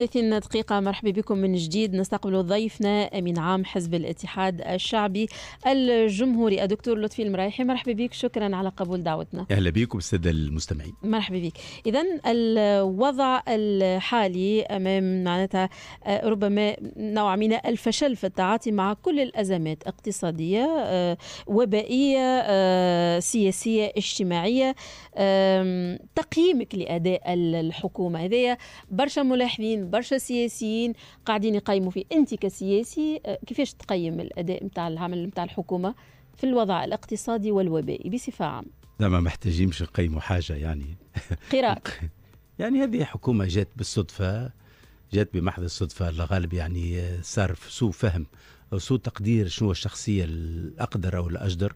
30 دقيقة مرحبا بكم من جديد نستقبل ضيفنا من عام حزب الاتحاد الشعبي الجمهوري الدكتور لطفي المرايحي مرحبا بك شكرا على قبول دعوتنا أهلا بكم السادة المستمعين مرحبا بك إذا الوضع الحالي أمام معناتها آه، ربما نوع من الفشل في التعاطي مع كل الأزمات اقتصادية آه، وبائية آه، سياسية اجتماعية تقييمك لأداء الحكومة هذه برشا ملاحظين برشا سياسيين قاعدين يقيموا فيه انت كسياسي آه، كيفاش تقيم الاداء نتاع العمل نتاع الحكومه في الوضع الاقتصادي والوبائي بصفه عامه لا ما محتاجينش نقيموا حاجه يعني قراءة يعني هذه حكومه جات بالصدفه جات بمحض الصدفه الغالب يعني آه، صار سوء فهم او سوء تقدير شنو الشخصيه الاقدر او الاجدر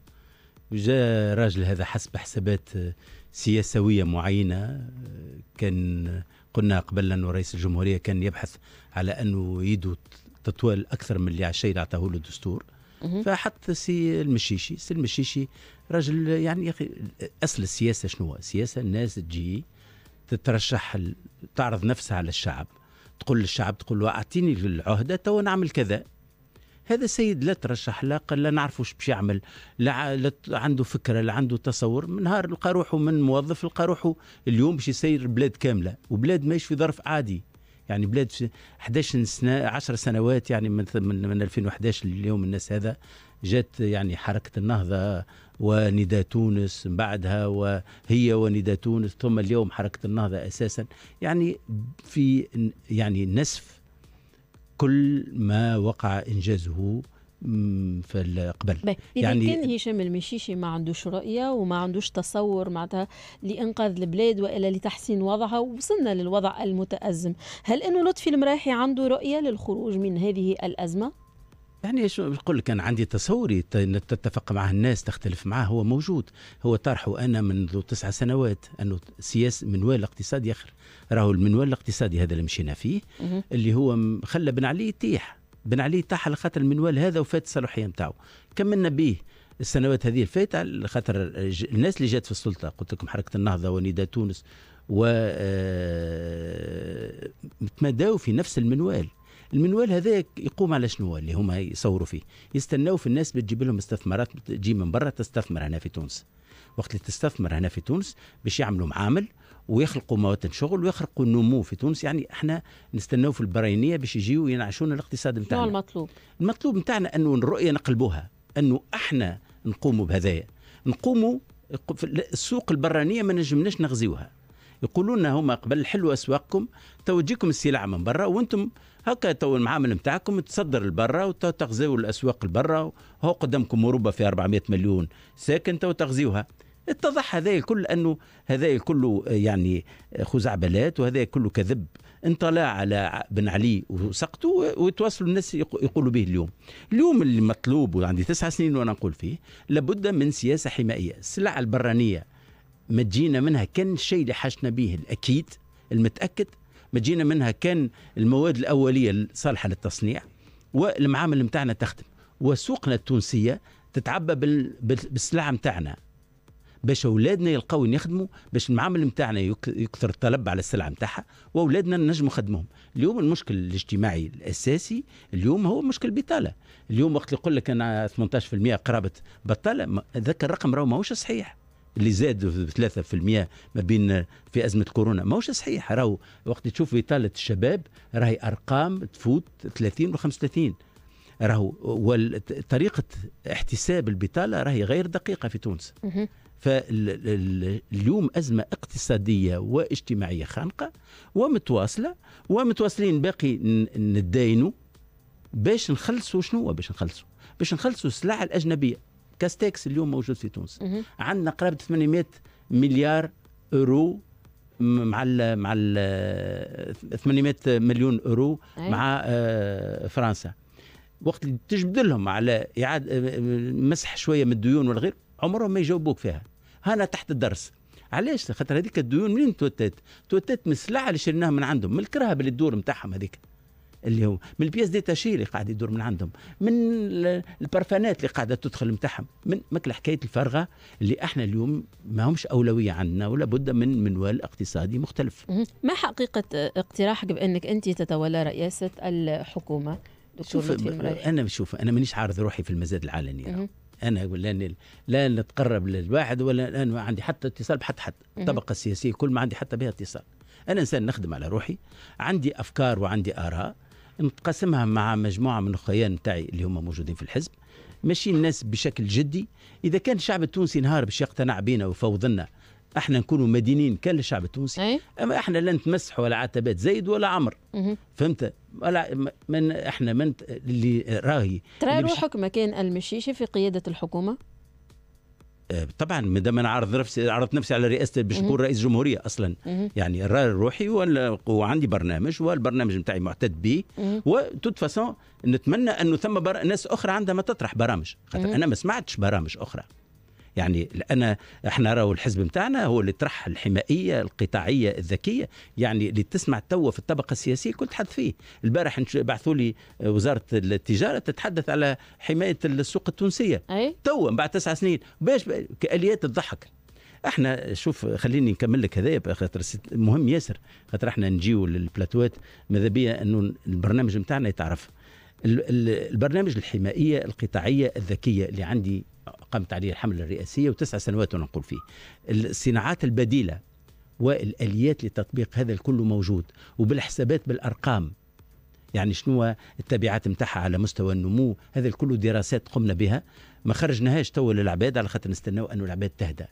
جاء راجل هذا حسب حسابات آه، سياسويه معينه كان قلنا قبل أنه رئيس الجمهورية كان يبحث على أنه يدو تطوال أكثر من اللي على الشيء اللي عطاه له الدستور فحط سي المشيشي سي المشيشي رجل يعني يا أخي أصل السياسة شنو السياسة الناس تجي تترشح تعرض نفسها على الشعب تقول للشعب تقول له أعطيني العهدة تو نعمل كذا هذا السيد لا ترشح لا قال لا نعرف واش باش يعمل لا, عنده فكره لا عنده تصور من نهار لقى روحه من موظف لقى روحه اليوم باش يسير بلاد كامله وبلاد ماهيش في ظرف عادي يعني بلاد 11 سنه 10 سنوات يعني من من 2011 لليوم الناس هذا جات يعني حركه النهضه ونداء تونس من بعدها وهي ونداء تونس ثم اليوم حركه النهضه اساسا يعني في يعني نسف كل ما وقع انجازه قبل يعني كان هشام المشيشي ما عندوش رؤية وما عندوش تصور معناتها لإنقاذ البلاد وإلا لتحسين وضعها وصلنا للوضع المتأزم هل أنه لطفي المراحي عنده رؤية للخروج من هذه الأزمة؟ يعني شو نقول لك انا عندي تصوري تتفق معه الناس تختلف معه هو موجود هو طرحه انا منذ تسع سنوات انه سياسه منوال اقتصادي اخر راهو المنوال الاقتصادي هذا اللي مشينا فيه اللي هو خلى بن علي يطيح بن علي طاح على خاطر المنوال هذا وفات الصلاحيه نتاعو كملنا به السنوات هذه الفاتة خاطر الناس اللي جات في السلطة قلت لكم حركة النهضة ونداء تونس و آه، في نفس المنوال المنوال هذا يقوم على شنو اللي هما يصوروا فيه يستناو في الناس بتجيب لهم استثمارات تجي من برا تستثمر هنا في تونس وقت اللي تستثمر هنا في تونس باش يعملوا معامل ويخلقوا مواطن شغل ويخلقوا النمو في تونس يعني احنا نستناو في البراينيه باش يجيو ينعشون الاقتصاد نتاعنا المطلوب المطلوب نتاعنا انه الرؤيه نقلبوها انه احنا نقوموا بهذايا نقوموا السوق البرانيه ما نجمناش نغزيوها يقولون هما قبل حلوا اسواقكم توجيكم السلع من برا وانتم هكا تو المعامل نتاعكم تصدر لبرا وتغزيو الاسواق لبرا هو قدامكم اوروبا في 400 مليون ساكن تو تغزيوها اتضح هذا الكل انه هذا الكل يعني خزعبلات وهذا كله كذب انطلع على بن علي وسقطوا وتواصلوا الناس يقولوا به اليوم اليوم اللي مطلوب وعندي تسع سنين وانا نقول فيه لابد من سياسه حمائيه السلع البرانيه ما تجينا منها كان الشيء اللي حاجتنا به الاكيد المتاكد ما تجينا منها كان المواد الاوليه الصالحه للتصنيع والمعامل نتاعنا تخدم وسوقنا التونسيه تتعبى بالسلعه نتاعنا باش اولادنا يلقاو يخدموا باش المعامل نتاعنا يكثر الطلب على السلعه نتاعها واولادنا نجموا نخدمهم اليوم المشكل الاجتماعي الاساسي اليوم هو مشكل بطاله اليوم وقت يقول لك انا 18% قرابه بطاله ذاك الرقم راهو ماهوش صحيح اللي زاد 3% ما بين في ازمه كورونا ماهوش صحيح راهو وقت تشوف اطاله الشباب راهي ارقام تفوت 30 و 35 راهو وطريقه احتساب البطاله راهي غير دقيقه في تونس فاليوم أزمة اقتصادية واجتماعية خانقة ومتواصلة ومتواصلين باقي نداينوا باش نخلصوا شنو باش نخلصوا باش نخلصوا السلع الأجنبية كاستكس اليوم موجود في تونس عندنا قرابه 800 مليار اورو مع الـ مع الـ 800 مليون اورو مع آه، فرنسا وقت اللي تجبدلهم على اعاده آه، مسح شويه من الديون والغير عمرهم ما يجاوبوك فيها هنا تحت الدرس علاش خاطر هذيك الديون منين توتت توتت من السلعه اللي شريناها من عندهم من الكرهبه اللي الدور نتاعهم هذيك اللي هو من البياس ديتاشي اللي قاعد يدور من عندهم من البرفانات اللي قاعده تدخل نتاعهم من مكل حكايه الفرغه اللي احنا اليوم ماهمش اولويه عندنا ولا بد من منوال اقتصادي مختلف ما حقيقه اقتراحك بانك انت تتولى رئاسه الحكومه شوف انا بشوف انا مانيش عارض روحي في المزاد العلني انا ولا لا نتقرب للواحد ولا انا ما عندي حتى اتصال بحد حد الطبقه السياسيه كل ما عندي حتى بها اتصال انا انسان نخدم على روحي عندي افكار وعندي اراء نتقاسمها مع مجموعه من الخيان نتاعي اللي هما موجودين في الحزب ماشيين الناس بشكل جدي اذا كان الشعب التونسي نهار باش يقتنع بينا ويفوضنا احنا نكونوا مدينين كان للشعب التونسي أي؟ اما احنا لا نتمسحوا على عتبات زيد ولا عمر فهمت ولا من احنا من اللي راهي ترى روحك مكان المشيشي في قياده الحكومه طبعا دام انا عرض نفسي عرضت نفسي على رئاسه باش نكون رئيس جمهوريه اصلا يعني يعني روحي وعندي برنامج والبرنامج نتاعي معتد به وتوت فاسون نتمنى انه ثم بر... ناس اخرى عندها ما تطرح برامج خاطر انا ما سمعتش برامج اخرى يعني لأن احنا راهو الحزب نتاعنا هو اللي طرح الحمائية القطاعية الذكية يعني اللي تسمع توا في الطبقة السياسية كنت تحدث فيه البارح بعثوا لي وزارة التجارة تتحدث على حماية السوق التونسية أي؟ توا بعد تسع سنين باش كآليات الضحك احنا شوف خليني نكمل لك هذايا خاطر مهم ياسر خاطر احنا نجيو للبلاتوات ماذا بيا انه البرنامج نتاعنا يتعرف البرنامج الحمائيه القطاعيه الذكيه اللي عندي قامت عليه الحمله الرئاسيه وتسع سنوات ونقول فيه الصناعات البديله والاليات لتطبيق هذا الكل موجود وبالحسابات بالارقام يعني شنو التبعات نتاعها على مستوى النمو هذا الكل دراسات قمنا بها ما خرجناهاش تو للعباد على خاطر نستناو انه العباد تهدى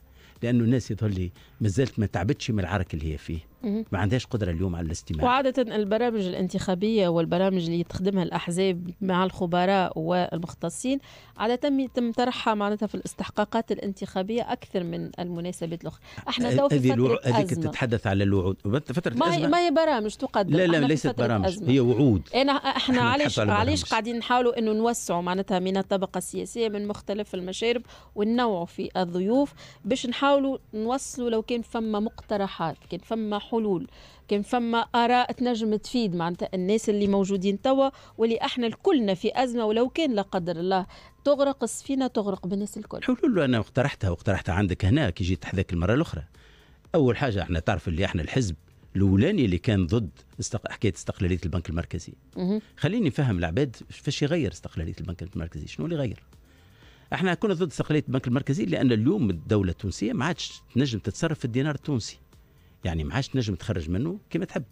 لانه الناس يظهر لي مازالت ما تعبتش من العرك اللي هي فيه ما عندهاش قدره اليوم على الاستماع وعاده البرامج الانتخابيه والبرامج اللي تخدمها الاحزاب مع الخبراء والمختصين عاده يتم طرحها معناتها في الاستحقاقات الانتخابيه اكثر من المناسبات الاخرى احنا تو في فتره هذيك تتحدث على الوعود فتره ما هي, ما هي برامج تقدم لا لا ليست برامج الأزمة. هي وعود انا احنا علاش علاش قاعدين نحاولوا انه نوسعوا معناتها من الطبقه السياسيه من مختلف المشارب وننوعوا في الضيوف باش نحاولوا نوصلوا لو كان فما مقترحات كان فما حلول حلول كان فما اراء تنجم تفيد معناتها الناس اللي موجودين توا واللي احنا الكلنا في ازمه ولو كان لا قدر الله تغرق السفينه تغرق بالناس الكل حلول انا اقترحتها واقترحتها عندك هنا كي جيت حذاك المره الاخرى اول حاجه احنا تعرف اللي احنا الحزب الاولاني اللي كان ضد استق... حكايه استقلاليه البنك المركزي خليني نفهم العباد فاش يغير استقلاليه البنك المركزي شنو اللي غير احنا كنا ضد استقلاليه البنك المركزي لان اليوم الدوله التونسيه ما عادش تنجم تتصرف في الدينار التونسي يعني ما عادش تنجم تخرج منه كما تحب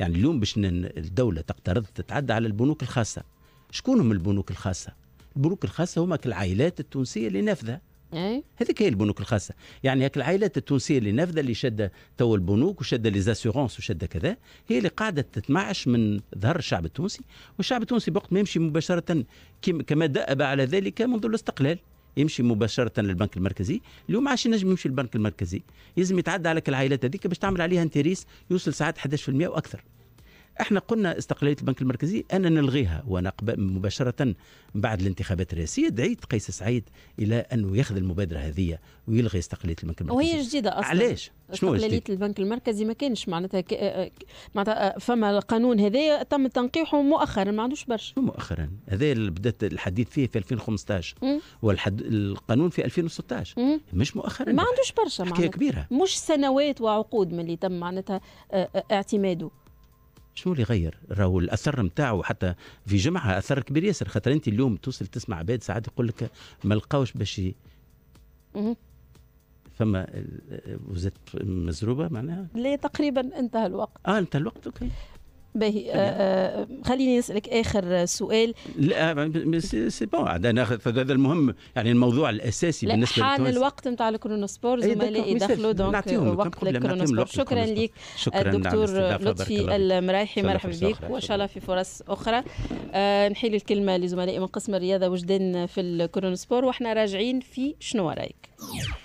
يعني اليوم باش الدوله تقترض تتعدى على البنوك الخاصه شكون هم البنوك الخاصه البنوك الخاصه هما كالعائلات التونسيه اللي نافذه هذيك هي البنوك الخاصه يعني هاك العائلات التونسيه اللي نافذه اللي شاده تو البنوك وشاده لي زاسورونس وشاده كذا هي اللي قاعده تتمعش من ظهر الشعب التونسي والشعب التونسي بوقت ما يمشي مباشره كما دأب على ذلك منذ الاستقلال يمشي مباشره للبنك المركزي اليوم عاش نجم ينجم يمشي للبنك المركزي يلزم يتعدى عليك العائلات هذيك باش تعمل عليها انتريس يوصل ساعات 11% واكثر احنا قلنا استقلاليه البنك المركزي انا نلغيها وانا مباشره بعد الانتخابات الرئاسيه دعيت قيس سعيد الى انه ياخذ المبادره هذه ويلغي استقلاليه البنك المركزي وهي جديده اصلا علاش شنو استقلاليه البنك المركزي ما كانش معناتها ك... آه، آه، معناتها آه، فما القانون هذايا تم تنقيحه مؤخرا ما عندوش برشا مؤخرا هذا اللي بدات الحديث فيه في 2015 والقانون والحد القانون في 2016 مش مؤخرا ما عندوش برشا معناتها كبيره مش سنوات وعقود من اللي تم معناتها اعتماده شنو اللي غير راهو الاثر نتاعو حتى في جمعها اثر كبير ياسر خاطر انت اليوم توصل تسمع عباد ساعات يقول لك ما لقاوش باش فما وزات مزروبه معناها؟ لا تقريبا انتهى الوقت اه انتهى الوقت اوكي باهي آه، خليني نسالك اخر سؤال لا سي بون هذا المهم يعني الموضوع الاساسي بالنسبه لتونس حان الوقت نتاع الكرونو سبور إيه، زملائي دخلوا دونك وقت الكرونو سبور شكرا لك الدكتور آه، نعم، لطفي المرايحي مرحبا بك وان شاء الله في فرص اخرى آه، نحيل الكلمه لزملائي من قسم الرياضه وجدان في الكرونو سبور واحنا راجعين في شنو رايك